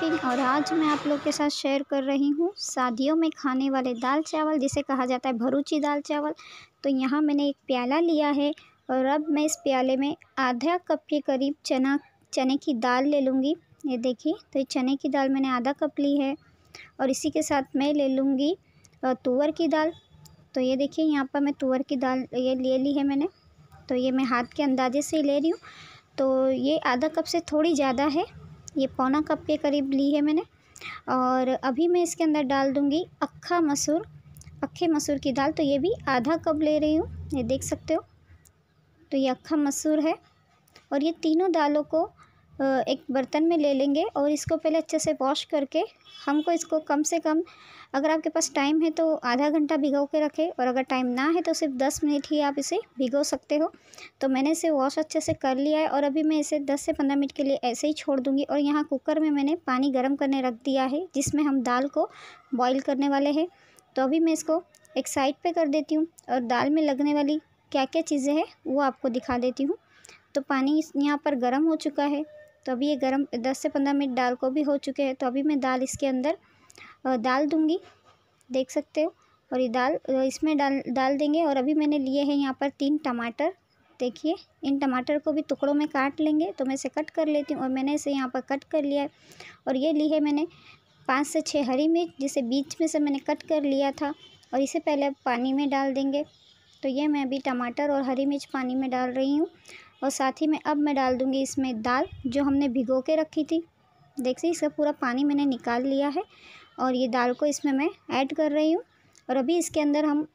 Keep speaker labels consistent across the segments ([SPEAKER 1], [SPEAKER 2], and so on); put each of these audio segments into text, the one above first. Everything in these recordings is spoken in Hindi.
[SPEAKER 1] शॉपिंग और आज मैं आप लोग के साथ शेयर कर रही हूँ शादियों में खाने वाले दाल चावल जिसे कहा जाता है भरूची दाल चावल तो यहाँ मैंने एक प्याला लिया है और अब मैं इस प्याले में आधा कप के करीब चना चने की दाल ले लूँगी ये देखिए तो ये चने की दाल मैंने आधा कप ली है और इसी के साथ मैं ले लूँगी तुअर की दाल तो ये देखिए यहाँ पर मैं तुअर की दाल ये ले ली है मैंने तो ये मैं हाथ के अंदाजे से ही ले रही हूँ तो ये आधा कप से थोड़ी ज़्यादा है ये पौना कप के करीब ली है मैंने और अभी मैं इसके अंदर डाल दूँगी अक्खा मसूर अक्खे मसूर की दाल तो ये भी आधा कप ले रही हूँ ये देख सकते हो तो ये अक्खा मसूर है और ये तीनों दालों को एक बर्तन में ले लेंगे और इसको पहले अच्छे से वॉश करके हमको इसको कम से कम अगर आपके पास टाइम है तो आधा घंटा भिगो के रखें और अगर टाइम ना है तो सिर्फ दस मिनट ही आप इसे भिगो सकते हो तो मैंने इसे वॉश अच्छे से कर लिया है और अभी मैं इसे दस से पंद्रह मिनट के लिए ऐसे ही छोड़ दूँगी और यहाँ कुकर में मैंने पानी गर्म करने रख दिया है जिसमें हम दाल को बॉयल करने वाले हैं तो अभी मैं इसको एक साइड पर कर देती हूँ और दाल में लगने वाली क्या क्या चीज़ें हैं वो आपको दिखा देती हूँ तो पानी यहाँ पर गर्म हो चुका है तो अभी ये गर्म दस से पंद्रह मिनट दाल को भी हो चुके हैं तो अभी मैं दाल इसके अंदर डाल दूँगी देख सकते हो और ये दाल इसमें डाल डाल देंगे और अभी मैंने लिए हैं यहाँ पर तीन टमाटर देखिए इन टमाटर को भी टुकड़ों में काट लेंगे तो मैं इसे कट कर लेती हूँ और मैंने इसे यहाँ पर कट कर लिया है और ये ली है मैंने पाँच से छः हरी मिर्च जिसे बीच में से मैंने कट कर लिया था और इसे पहले अब पानी में डाल देंगे तो ये मैं अभी टमाटर और हरी मिर्च पानी में डाल रही हूँ और साथ ही में अब मैं डाल दूँगी इसमें दाल जो हमने भिगो के रखी थी देखिए इसका पूरा पानी मैंने निकाल लिया है और ये दाल को इसमें मैं ऐड कर रही हूँ और अभी इसके अंदर हम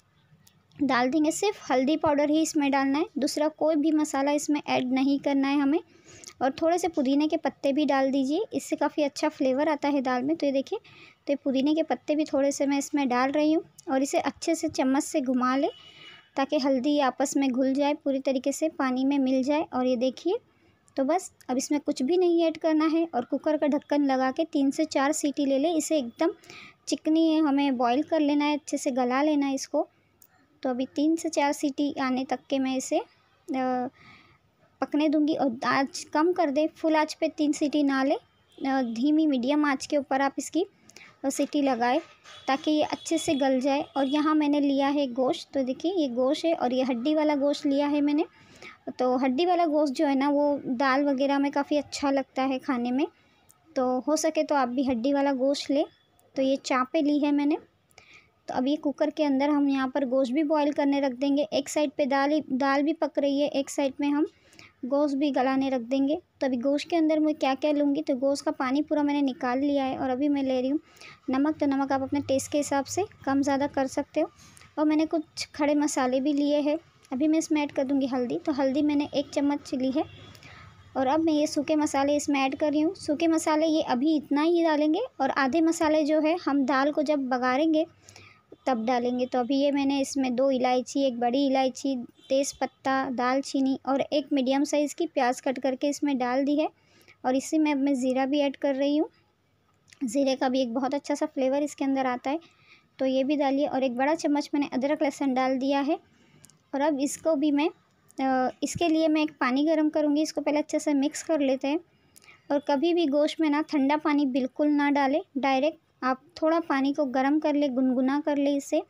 [SPEAKER 1] डाल देंगे सिर्फ हल्दी पाउडर ही इसमें डालना है दूसरा कोई भी मसाला इसमें ऐड नहीं करना है हमें और थोड़े से पुदीने के पत्ते भी डाल दीजिए इससे काफ़ी अच्छा फ्लेवर आता है दाल में तो ये देखिए तो ये पुदीने के पत्ते भी थोड़े से मैं इसमें डाल रही हूँ और इसे अच्छे से चम्मच से घुमा लें ताकि हल्दी आपस में घुल जाए पूरी तरीके से पानी में मिल जाए और ये देखिए तो बस अब इसमें कुछ भी नहीं ऐड करना है और कुकर का ढक्कन लगा के तीन से चार सीटी ले ले इसे एकदम चिकनी हमें बॉईल कर लेना है अच्छे से गला लेना है इसको तो अभी तीन से चार सीटी आने तक के मैं इसे पकने दूंगी और आँच कम कर दे फुल आँच पे तीन सीटी ना ले धीमी मीडियम आँच के ऊपर आप इसकी सीटी लगाए ताकि ये अच्छे से गल जाए और यहाँ मैंने लिया है गोश्त तो देखिए ये गोश्त है और ये हड्डी वाला गोश्त लिया है मैंने तो हड्डी वाला गोश्त जो है ना वो दाल वगैरह में काफ़ी अच्छा लगता है खाने में तो हो सके तो आप भी हड्डी वाला गोश्त लें तो ये चाँपे ली है मैंने तो अब ये कुकर के अंदर हम यहाँ पर गोश्त भी बॉईल करने रख देंगे एक साइड पे दाल दाल भी पक रही है एक साइड में हम गोश्त भी गलाने रख देंगे तो अभी गोश्त के अंदर मैं क्या क्या लूँगी तो गोश्त का पानी पूरा मैंने निकाल लिया है और अभी मैं ले रही हूँ नमक तो नमक आप अपने टेस्ट के हिसाब से कम ज़्यादा कर सकते हो और मैंने कुछ खड़े मसाले भी लिए हैं अभी मैं इसमें ऐड कर दूँगी हल्दी तो हल्दी मैंने एक चम्मच ली है और अब मैं ये सूखे मसाले इसमें ऐड कर रही हूँ सूखे मसाले ये अभी इतना ही डालेंगे और आधे मसाले जो है हम दाल को जब बगाड़ेंगे तब डालेंगे तो अभी ये मैंने इसमें दो इलायची एक बड़ी इलायची तेज़पत्ता दालचीनी और एक मीडियम साइज़ की प्याज कट करके इसमें डाल दी है और इसी में अब मैं ज़ीरा भी ऐड कर रही हूँ ज़ीरे का भी एक बहुत अच्छा सा फ्लेवर इसके अंदर आता है तो ये भी डालिए और एक बड़ा चम्मच मैंने अदरक लहसुन डाल दिया है और अब इसको भी मैं इसके लिए मैं एक पानी गर्म करूँगी इसको पहले अच्छे से मिक्स कर लेते हैं और कभी भी गोश्त में ना ठंडा पानी बिल्कुल ना डालें डायरेक्ट आप थोड़ा पानी को गर्म कर ले गुनगुना कर ले इससे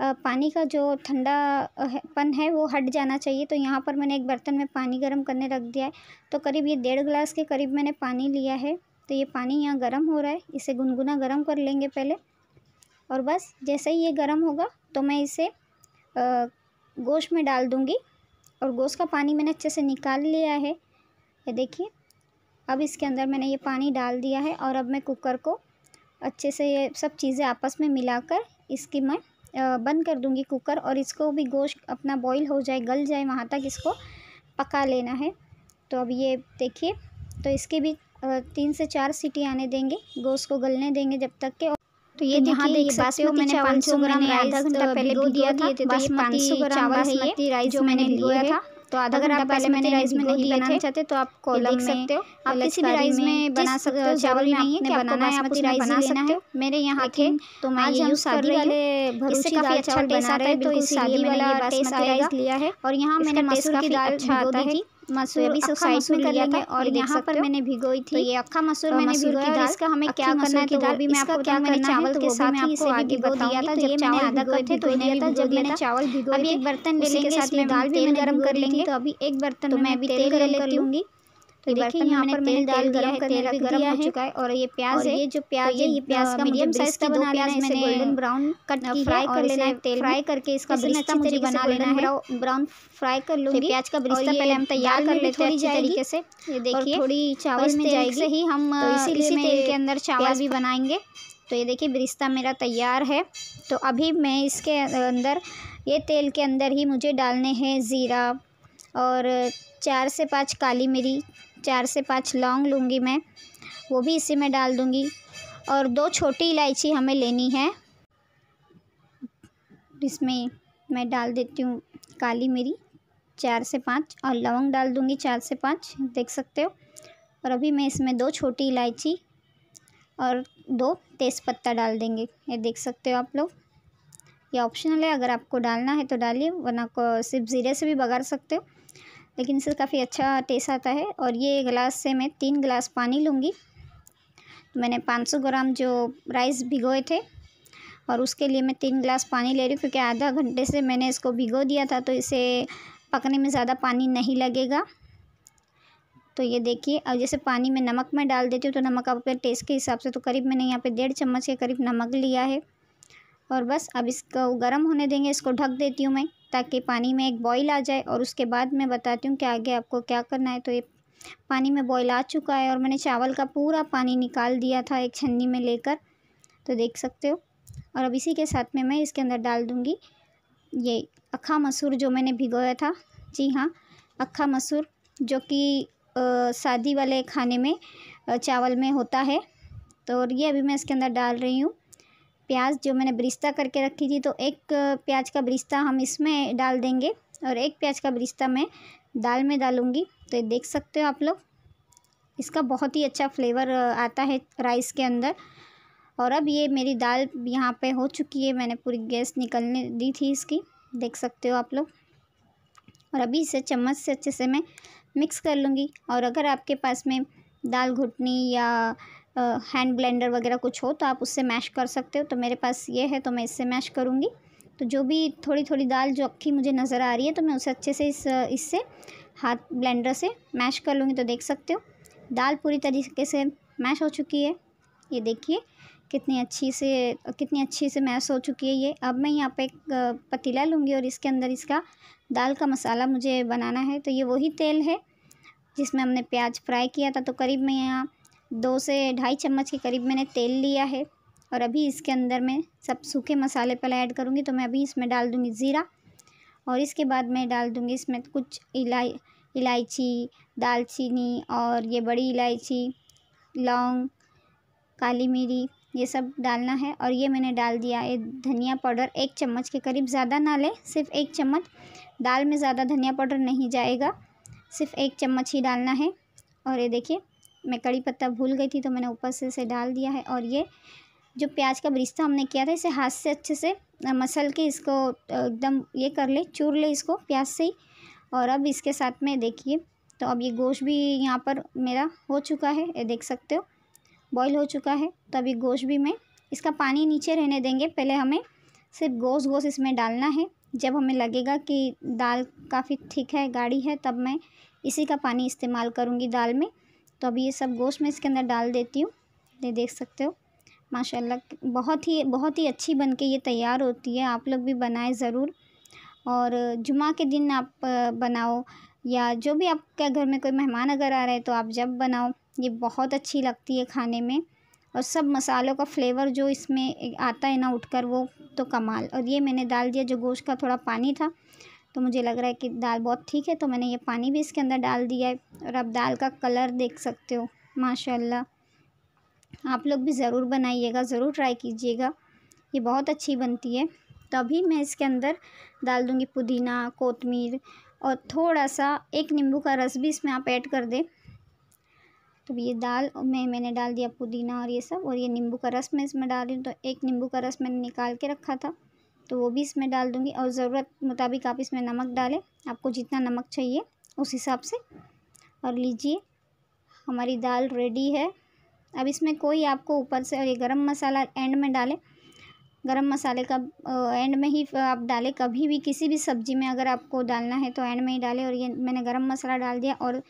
[SPEAKER 1] पानी का जो ठंडा पन है वो हट जाना चाहिए तो यहाँ पर मैंने एक बर्तन में पानी गर्म करने रख दिया है तो करीब ये डेढ़ ग्लास के करीब मैंने पानी लिया है तो ये पानी यहाँ गर्म हो रहा है इसे गुनगुना गर्म कर लेंगे पहले और बस जैसे ही ये गर्म होगा तो मैं इसे आ, गोश्त में डाल दूँगी और गोश्त का पानी मैंने अच्छे से निकाल लिया है ये देखिए अब इसके अंदर मैंने ये पानी डाल दिया है और अब मैं कुकर को अच्छे से ये सब चीज़ें आपस में मिलाकर इसकी मैं बंद कर दूँगी कुकर और इसको भी गोश्त अपना बॉईल हो जाए गल जाए वहाँ तक इसको पका लेना है तो अब ये देखिए तो इसकी भी तीन से चार सीटी आने देंगे गोश्त को गलने देंगे जब तक के तो ये तो यहाँ देख सकते हो मैंने 500 ग्राम आधा घंटा पहले भी दिया था तो ये 500 ग्राम बासमती राइस जो मैंने लिया था तो आधा अगर आप पहले मैंने राइस में नहीं बनाना चाहते तो आप कॉलम देख सकते हो आप किसी भी राइस में बना सकते हो चावल में नहीं है बनाना है आपको राइस बना सकते हो मेरे यहाँ के तो मैं ये यूज़ कर रही हूँ इससे काफ़ी अच्छा तो टेस्ट आता है तो इस शादी वाला टेस्ट आया लिया है और यहाँ मैंने मसूर की दाल अच्छा आता है मसूर तो अभी सोसाइट में कर लेंगे और यहाँ पर मैंने भिगोई तो थी ये अक्खा मसूर तो मैंने भिगोया दाल इसका हमें क्या करना है तो भी मैं आपको क्या करना चावल के साथ ही इसे भी भिगो दिया था जब मैंने आधा कप थे तो इन्हें था जब मैंने चावल भिगोई अभी एक बर्तन ले लेंगे साथ में दाल भी गर्म कर लेंगे तो अभी एक बर्तन में अभी तेल गर्म कर लूँगी तो देखिए यहाँ पर मैंने तेल डाल है तेल भी गरम हो चुका है और ये प्याज है ये जो तो प्याज है ये प्याज का मीडियम साइज का बना लिया है मैंने गोल्डन ब्राउन कट फ्राई कर लेना है तेल फ्राई करके इसका बिस्ता मुझे बना लेना है ब्राउन फ्राई कर लूँगी प्याज का बिस्ता पहले हम तैयार कर लेते हैं अच्छी तरीके से ये देखिए थोड़ी चावल में जाएगी ही हम तो इसी तेल के अंदर चावल भी बनाएंगे तो ये देखिए बिरिस्ता मेरा तैयार है तो अभी मैं इसके अंदर ये तेल के अंदर ही मुझे डालने हैं ज़ीरा और चार से पाँच काली मिरी चार से पाँच लौंग लूँगी मैं वो भी इसी में डाल दूँगी और दो छोटी इलायची हमें लेनी है इसमें मैं डाल देती हूँ काली मिरी चार से पाँच और लवंग डाल दूँगी चार से पाँच देख सकते हो और अभी मैं इसमें दो छोटी इलायची और दो तेज़पत्ता डाल देंगे ये देख सकते हो आप लोग ये ऑप्शनल है अगर आपको डालना है तो डालिए वरना को सिर्फ ज़ीरे से भी बघार सकते हो लेकिन इससे काफ़ी अच्छा टेस्ट आता है और ये गिलास से मैं तीन गिलास पानी लूँगी तो मैंने 500 ग्राम जो राइस भिगोए थे और उसके लिए मैं तीन गिलास पानी ले रही हूँ क्योंकि आधा घंटे से मैंने इसको भिगो दिया था तो इसे पकने में ज़्यादा पानी नहीं लगेगा तो ये देखिए अब जैसे पानी में नमक मैं डाल देती हूँ तो नमक आपके टेस्ट के हिसाब से तो करीब मैंने यहाँ पे डेढ़ चम्मच के करीब नमक लिया है और बस अब इसको गर्म होने देंगे इसको ढक देती हूँ मैं ताकि पानी में एक बॉईल आ जाए और उसके बाद मैं बताती हूँ कि आगे आपको क्या करना है तो ये पानी में बॉईल आ चुका है और मैंने चावल का पूरा पानी निकाल दिया था एक छन्नी में लेकर तो देख सकते हो और अब इसी के साथ में मैं इसके अंदर डाल दूँगी ये अखा मसूर जो मैंने भिगोया था जी हाँ अखा मसूर जो कि शादी वाले खाने में चावल में होता है तो और ये अभी मैं इसके अंदर डाल रही हूँ प्याज जो मैंने ब्रिस्ता करके रखी थी तो एक प्याज का ब्रिस्ता हम इसमें डाल देंगे और एक प्याज का ब्रिस्ता मैं दाल में डालूँगी तो ये देख सकते हो आप लोग इसका बहुत ही अच्छा फ्लेवर आता है राइस के अंदर और अब ये मेरी दाल यहाँ पे हो चुकी है मैंने पूरी गैस निकलने दी थी इसकी देख सकते हो आप लोग और अभी इसे चम्मच से अच्छे से मैं मिक्स कर लूँगी और अगर आपके पास में दाल घुटनी या हैंड ब्लेंडर वगैरह कुछ हो तो आप उससे मैश कर सकते हो तो मेरे पास ये है तो मैं इससे मैश करूँगी तो जो भी थोड़ी थोड़ी दाल जो अक्खी मुझे नज़र आ रही है तो मैं उसे अच्छे से इस इससे हाथ ब्लेंडर से मैश कर लूँगी तो देख सकते हो दाल पूरी तरीके से मैश हो चुकी है ये देखिए कितनी अच्छी से कितनी अच्छी से मैश हो चुकी है ये अब मैं यहाँ पे एक पतीला लूँगी और इसके अंदर इसका दाल का मसाला मुझे बनाना है तो ये वही तेल है जिसमें हमने प्याज फ्राई किया था तो करीब मैं यहाँ दो से ढाई चम्मच के करीब मैंने तेल लिया है और अभी इसके अंदर मैं सब सूखे मसाले पहले ऐड करूँगी तो मैं अभी इसमें डाल दूँगी ज़ीरा और इसके बाद मैं डाल दूँगी इसमें कुछ इलाई इलायची दालचीनी और ये बड़ी इलायची लौंग काली मिरी ये सब डालना है और ये मैंने डाल दिया ये धनिया पाउडर एक चम्मच के करीब ज़्यादा ना लें सिर्फ एक चम्मच दाल में ज़्यादा धनिया पाउडर नहीं जाएगा सिर्फ एक चम्मच ही डालना है और ये देखिए मैं कड़ी पत्ता भूल गई थी तो मैंने ऊपर से इसे डाल दिया है और ये जो प्याज का बरिश्ता हमने किया था इसे हाथ से अच्छे से मसल के इसको एकदम ये कर ले चूर ले इसको प्याज से ही और अब इसके साथ में देखिए तो अब ये गोश्त भी यहाँ पर मेरा हो चुका है ये देख सकते हो बॉईल हो चुका है तो अब ये गोश्त भी मैं इसका पानी नीचे रहने देंगे पहले हमें सिर्फ गोश्त गोश इसमें डालना है जब हमें लगेगा कि दाल काफ़ी ठीक है गाढ़ी है तब मैं इसी का पानी इस्तेमाल करूँगी दाल में तो अभी ये सब गोश्त मैं इसके अंदर डाल देती हूँ ये देख सकते हो माशाल्लाह बहुत ही बहुत ही अच्छी बन के ये तैयार होती है आप लोग भी बनाएं ज़रूर और जुमा के दिन आप बनाओ या जो भी आपके घर में कोई मेहमान अगर आ रहे हैं तो आप जब बनाओ ये बहुत अच्छी लगती है खाने में और सब मसालों का फ्लेवर जो इसमें आता है ना उठकर वो तो कमाल और ये मैंने डाल दिया जो गोश्त का थोड़ा पानी था तो मुझे लग रहा है कि दाल बहुत ठीक है तो मैंने ये पानी भी इसके अंदर डाल दिया है और आप दाल का कलर देख सकते हो माशाल्लाह आप लोग भी ज़रूर बनाइएगा ज़रूर ट्राई कीजिएगा ये बहुत अच्छी बनती है तभी मैं इसके अंदर डाल दूँगी पुदीना कोतमीर और थोड़ा सा एक नींबू का रस भी इसमें आप ऐड कर दें तो ये दाल में मैंने डाल दिया पुदीना और ये सब और ये नींबू का रस मैं इसमें डाल रही हूँ तो एक नींबू का रस मैंने निकाल के रखा था तो वो भी इसमें डाल दूँगी और ज़रूरत मुताबिक आप इसमें नमक डालें आपको जितना नमक चाहिए उस हिसाब से और लीजिए हमारी दाल रेडी है अब इसमें कोई आपको ऊपर से और ये गरम मसाला एंड में डालें गरम मसाले का एंड में ही आप डालें कभी भी किसी भी सब्ज़ी में अगर आपको डालना है तो एंड में ही डालें और ये मैंने गरम मसाला डाल दिया और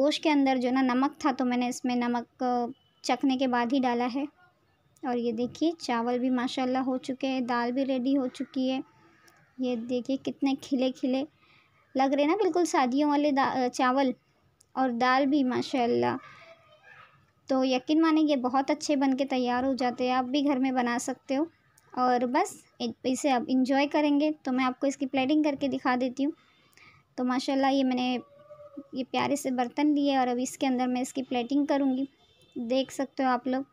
[SPEAKER 1] गोश्त के अंदर जो ना नमक था तो मैंने इसमें नमक चखने के बाद ही डाला है और ये देखिए चावल भी माशाल्लाह हो चुके हैं दाल भी रेडी हो चुकी है ये देखिए कितने खिले खिले लग रहे ना बिल्कुल शादियों वाले चावल और दाल भी माशाल्लाह तो यकीन ये बहुत अच्छे बन के तैयार हो जाते हैं आप भी घर में बना सकते हो और बस इसे आप इंजॉय करेंगे तो मैं आपको इसकी प्लेटिंग करके दिखा देती हूँ तो माशाल्लाह ये मैंने ये प्यारे से बर्तन लिए और अब इसके अंदर मैं इसकी प्लेटिंग करूँगी देख सकते हो आप लोग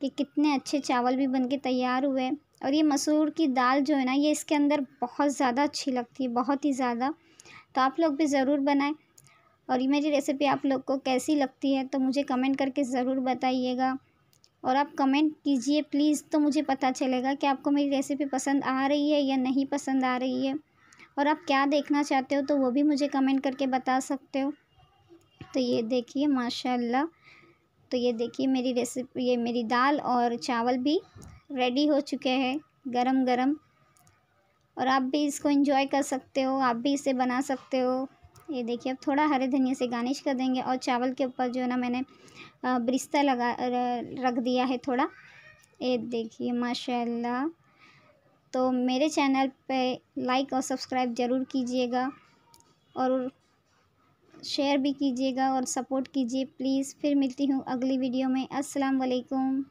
[SPEAKER 1] कि कितने अच्छे चावल भी बनके तैयार हुए और ये मसूर की दाल जो है ना ये इसके अंदर बहुत ज़्यादा अच्छी लगती है बहुत ही ज़्यादा तो आप लोग भी ज़रूर बनाएं और ये मेरी रेसिपी आप लोग को कैसी लगती है तो मुझे कमेंट करके ज़रूर बताइएगा और आप कमेंट कीजिए प्लीज़ तो मुझे पता चलेगा कि आपको मेरी रेसिपी पसंद आ रही है या नहीं पसंद आ रही है और आप क्या देखना चाहते हो तो वो भी मुझे कमेंट करके बता सकते हो तो ये देखिए माशाल्लाह तो ये देखिए मेरी रेसिपी ये मेरी दाल और चावल भी रेडी हो चुके हैं गरम गरम और आप भी इसको इंजॉय कर सकते हो आप भी इसे बना सकते हो ये देखिए अब थोड़ा हरे धनिया से गार्निश कर देंगे और चावल के ऊपर जो है ना मैंने ब्रिस्ता लगा रख दिया है थोड़ा ये देखिए माशाल्लाह तो मेरे चैनल पे लाइक और सब्सक्राइब ज़रूर कीजिएगा और शेयर भी कीजिएगा और सपोर्ट कीजिए प्लीज़ फिर मिलती हूँ अगली वीडियो में अस्सलाम वालेकुम